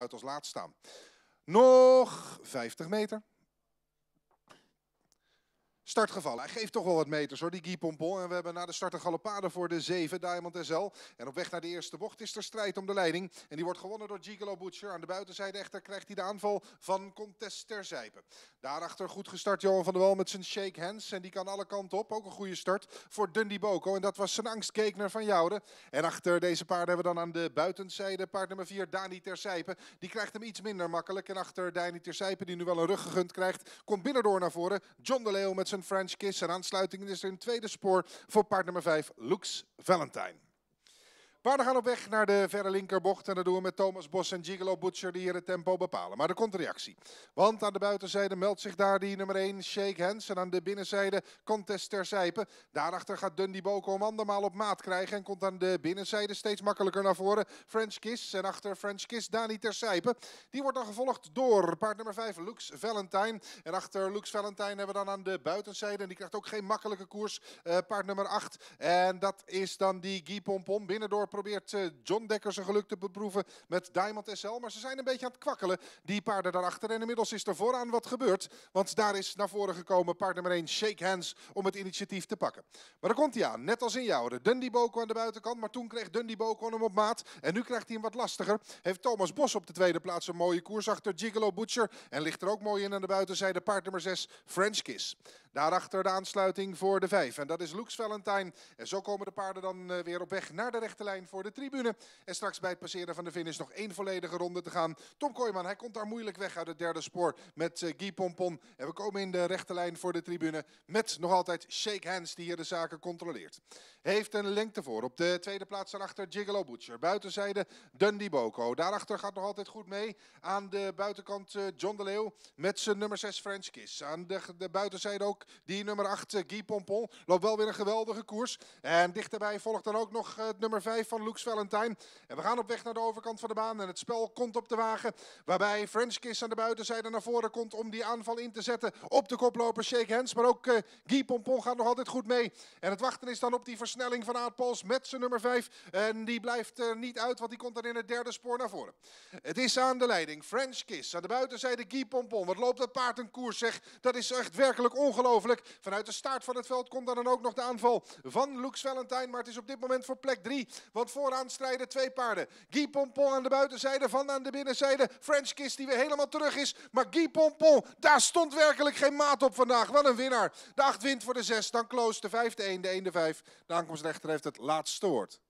uit als laatste staan. Nog 50 meter startgevallen. Hij geeft toch wel wat meters hoor, die Guy Pompon. En we hebben na de start een galopade voor de 7, Diamond SL. En op weg naar de eerste bocht is er strijd om de leiding. En die wordt gewonnen door Gigolo Butcher. Aan de buitenzijde echter krijgt hij de aanval van Contest Terzijpen. Daarachter goed gestart Johan van der Wal met zijn shake hands. En die kan alle kanten op. Ook een goede start voor Dundee Boko. En dat was zijn angstkekener van Jouden. En achter deze paarden hebben we dan aan de buitenzijde paard nummer 4, Dani Terzijpen. Die krijgt hem iets minder makkelijk. En achter Dani Terzijpen, die nu wel een rug gegund krijgt, komt binnendoor naar voren. John de Leeuw met zijn French Kiss. En aansluiting is er een tweede spoor voor paard nummer 5, Lux Valentine. Paarden gaan op weg naar de verre linkerbocht. En dat doen we met Thomas Bos en Gigolo Butcher die hier het tempo bepalen. Maar er komt reactie. Want aan de buitenzijde meldt zich daar die nummer 1 Shake Hands. En aan de binnenzijde Contest ter Zijpen. Daarachter gaat Dundee Boko om andermaal op maat krijgen. En komt aan de binnenzijde steeds makkelijker naar voren. French Kiss. En achter French Kiss Dani ter Zijpen. Die wordt dan gevolgd door paard nummer 5 Lux Valentine. En achter Lux Valentine hebben we dan aan de buitenzijde. En die krijgt ook geen makkelijke koers. Uh, paard nummer 8. En dat is dan die Guy Pompon binnendoor probeert eh, John Dekker zijn geluk te beproeven met Diamond SL. Maar ze zijn een beetje aan het kwakkelen, die paarden daarachter. En inmiddels is er vooraan wat gebeurd. Want daar is naar voren gekomen paard nummer 1 Shake Hands om het initiatief te pakken. Maar dan komt hij aan, net als in jouw. Dundee Boko aan de buitenkant, maar toen kreeg Dundee Boko hem op maat. En nu krijgt hij hem wat lastiger. Heeft Thomas Bos op de tweede plaats een mooie koers achter Gigolo Butcher. En ligt er ook mooi in aan de buitenzijde paard nummer 6 French Kiss. Daarachter de aansluiting voor de 5. En dat is Lux Valentine. En zo komen de paarden dan eh, weer op weg naar de rechte lijn voor de tribune. En straks bij het passeren van de finish nog één volledige ronde te gaan. Tom Kooijman, hij komt daar moeilijk weg uit het derde spoor met eh, Guy Pompon. En we komen in de rechte lijn voor de tribune met nog altijd Shake Hands die hier de zaken controleert. Heeft een lengte voor. Op de tweede plaats daarachter Gigolo Butcher. Buitenzijde Dundee Boko. Daarachter gaat nog altijd goed mee. Aan de buitenkant eh, John de Leeuw met zijn nummer 6 French Kiss. Aan de, de buitenzijde ook die nummer 8 eh, Guy Pompon. Loopt wel weer een geweldige koers. En dichterbij volgt dan ook nog het nummer 5 van Lux Valentijn. En we gaan op weg naar de overkant van de baan. En het spel komt op de wagen. Waarbij French Kiss aan de buitenzijde naar voren komt om die aanval in te zetten. Op de koploper Shake Hands. Maar ook eh, Guy Pompon gaat nog altijd goed mee. En het wachten is dan op die versnelling van Aardpols met zijn nummer 5. En die blijft er niet uit, want die komt dan in het derde spoor naar voren. Het is aan de leiding. French Kiss aan de buitenzijde Guy Pompon. Wat loopt dat paard een koers zeg. Dat is echt werkelijk ongelooflijk. Vanuit de staart van het veld komt dan, dan ook nog de aanval van Lux Valentijn. Maar het is op dit moment voor plek 3. Want vooraan strijden twee paarden. Guy Pompon aan de buitenzijde, Van aan de binnenzijde. French Kiss die weer helemaal terug is. Maar Guy Pompon, daar stond werkelijk geen maat op vandaag. Wat een winnaar. De acht wint voor de zes, dan Kloos de vijf, de één, de 1, de vijf. De aankomstrechter heeft het laatste woord.